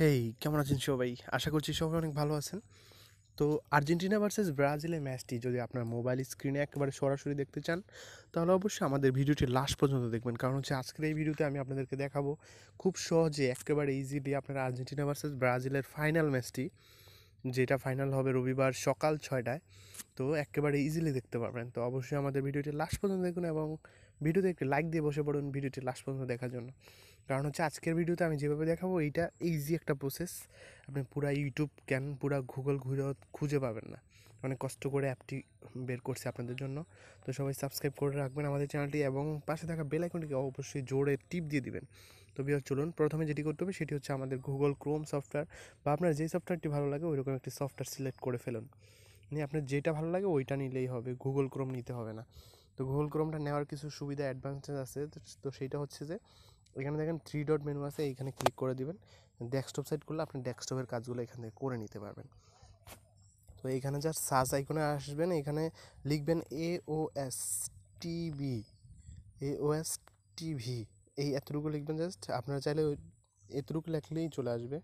হেই কেমন আছেন সবাই আশা করছি সবাই অনেক ভালো আছেন তো আর্জেন্টিনা ভার্সেস ব্রাজিলের ম্যাচটি যদি আপনার মোবাইল স্ক্রিনে একেবারে সরাসরি দেখতে চান তাহলে অবশ্যই আমাদের ভিডিওটি লাস্ট পর্যন্ত দেখবেন কারণ হচ্ছে আজকের এই ভিডিওতে আমি আপনাদেরকে দেখাবো খুব সহজে একেবারে ইজিলি আপনার আর্জেন্টিনা ভার্সেস ব্রাজিলের ফাইনাল ম্যাচটি যেটা ফাইনাল হবে রবিবার সকাল ছয়টায় তো একেবারে ইজিলি দেখতে পারবেন তো অবশ্যই আমাদের ভিডিওটি লাস্ট পর্যন্ত দেখুন এবং ভিডিওতে একটি লাইক দিয়ে বসে পড়ুন ভিডিওটি লাস্ট পর্যন্ত দেখার জন্য কারণ হচ্ছে আজকের ভিডিওতে আমি যেভাবে দেখাবো এইটা ইজি একটা প্রসেস আপনি পুরা ইউটিউব কেন পুরা গুগল ঘুরে খুঁজে পাবেন না অনেক কষ্ট করে অ্যাপটি বের করছে আপনাদের জন্য তো সবাই সাবস্ক্রাইব করে রাখবেন আমাদের চ্যানেলটি এবং পাশে থাকা বেল আইকনটিকে অবশ্যই জোরে টিপ দিয়ে দিবেন তো বিহার চলুন প্রথমে যেটি করতে হবে সেটি হচ্ছে আমাদের গুগল ক্রোম সফটওয়্যার বা আপনার যে সফটওয়্যারটি ভালো লাগে ওইরকম একটি সফটওয়্যার সিলেক্ট করে ফেলুন নিয়ে আপনার যেটা ভালো লাগে ওইটা নিলেই হবে গুগল ক্রোম নিতে হবে না তো গুগল ক্রোমটা নেওয়ার কিছু সুবিধা অ্যাডভান্টেজ আছে তো সেইটা হচ্ছে যে এখানে দেখেন থ্রি ডট মেনু আছে এইখানে ক্লিক করে দিবেন ডেস্কটপ সাইট করলে আপনি ডেস্কটপের কাজগুলো এখান থেকে করে নিতে পারবেন তো এইখানে যা সার্চ আইকনে আসবেন এখানে লিখবেন A O S TV A O S TV এই এতটুকু লিখবেন জাস্ট আপনারা চাইলে এতটুকু লেখলেই চলে আসবে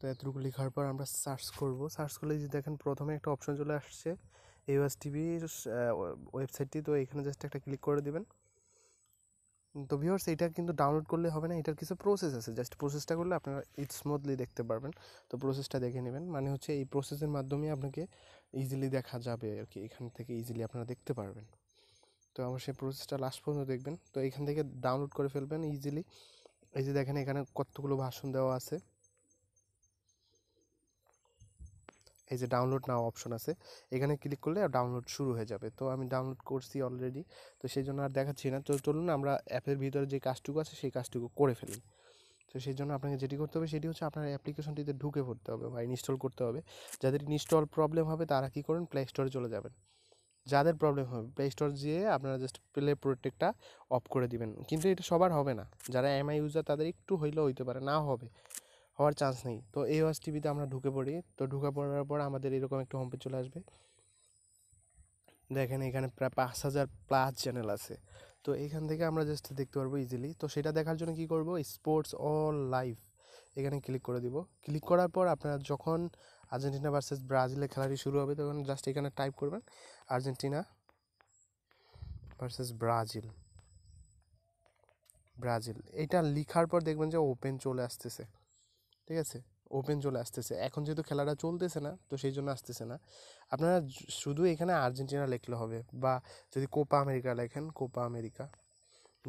তো এতটুকু লেখার পর আমরা সার্চ করব সার্চ করলে যদি দেখেন প্রথমে একটা অপশন চলে আসছে ইউএস টিভির ওয়েবসাইটটি তো এখানে জাস্ট একটা ক্লিক করে দেবেন তো ভিওর্স এটা কিন্তু ডাউনলোড করলে হবে না এটার কিছু প্রসেস আছে জাস্ট প্রসেসটা করলে আপনারা ইট স্মুথলি দেখতে পারবেন তো প্রসেসটা দেখে নেবেন মানে হচ্ছে এই প্রসেসের মাধ্যমে আপনাকে ইজিলি দেখা যাবে আর কি এখান থেকে ইজিলি আপনারা দেখতে পারবেন তো আমার সেই প্রসেসটা লাস্ট পর্যন্ত দেখবেন তো এখান থেকে ডাউনলোড করে ফেলবেন ইজিলি এই যে দেখেন এখানে কতগুলো ভাষণ দেওয়া আছে এই যে ডাউনলোড নাও অপশন আছে এখানে ক্লিক করলে ডাউনলোড শুরু হয়ে যাবে তো আমি ডাউনলোড করছি অলরেডি তো সেই জন্য আর দেখাচ্ছি না তো চলুন আমরা অ্যাপের ভিতরে যে কাজটুকু আছে সেই কাজটুকু করে ফেলি তো সেই জন্য আপনাকে যেটি করতে হবে সেটি হচ্ছে আপনার অ্যাপ্লিকেশনটিতে ঢুকে পড়তে হবে বা ইনস্টল করতে হবে যাদের ইনস্টল প্রবলেম হবে তারা কী করেন প্লে স্টোরে চলে যাবেন যাদের প্রবলেম হবে প্লে স্টোর যেয়ে আপনারা জাস্ট প্লে প্রোটেক্টটা অফ করে দিবেন কিন্তু এটা সবার হবে না যারা এমআই ইউজার তাদের একটু হইলেও হইতে পারে না হবে হওয়ার চান্স নেই তো এই ওয়াচ টিভিতে আমরা ঢুকে পড়ি তো ঢুকে পড়ার পর আমাদের এরকম একটা হোম পেজ চলে আসবে দেখেন এখানে প্রায় পাঁচ হাজার প্লাস চ্যানেল আছে তো এখান থেকে আমরা জাস্ট দেখতে পারবো ইজিলি তো সেটা দেখার জন্য কি করব স্পোর্টস অল লাইভ এখানে ক্লিক করে দিব ক্লিক করার পর আপনারা যখন আর্জেন্টিনা ভার্সেস ব্রাজিলের খেলাটি শুরু হবে তখন জাস্ট এখানে টাইপ করবেন আর্জেন্টিনা ভার্সেস ব্রাজিল ব্রাজিল এটা লিখার পর দেখবেন যে ওপেন চলে আসতেছে ঠিক আছে ওপেন চলে আসতেছে এখন যেহেতু খেলাটা চলতেছে না তো সেই জন্য আসতেছে না আপনারা শুধু এখানে আর্জেন্টিনা লিখলে হবে বা যদি কোপা আমেরিকা লেখেন কোপা আমেরিকা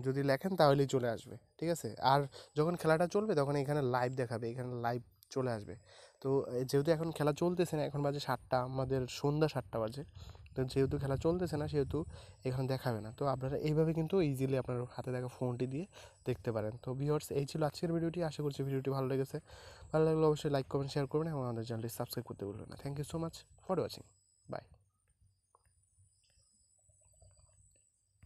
যদি লেখেন তাহলেই চলে আসবে ঠিক আছে আর যখন খেলাটা চলবে তখন এখানে লাইভ দেখাবে এখানে লাইভ চলে আসবে তো যেহেতু এখন খেলা চলতেছে না এখন বাজে সাতটা আমাদের সন্ধ্যা সাতটা বাজে তো যেহেতু খেলা চলতেছে না সেহেতু এখানে দেখাবে না তো আপনারা এইভাবে কিন্তু ইজিলি আপনার হাতে দেখা ফোনটি দিয়ে দেখতে পারেন তো ভিওর্স এই ছিল আজকের ভিডিওটি আশা করছি ভিডিওটি ভালো লেগেছে ভালো লাগলে অবশ্যই লাইক কমেন্ট শেয়ার করবেন এবং আমাদের চ্যানেলটি সাবস্ক্রাইব করতে ভুলবেন না thank you so much for watching by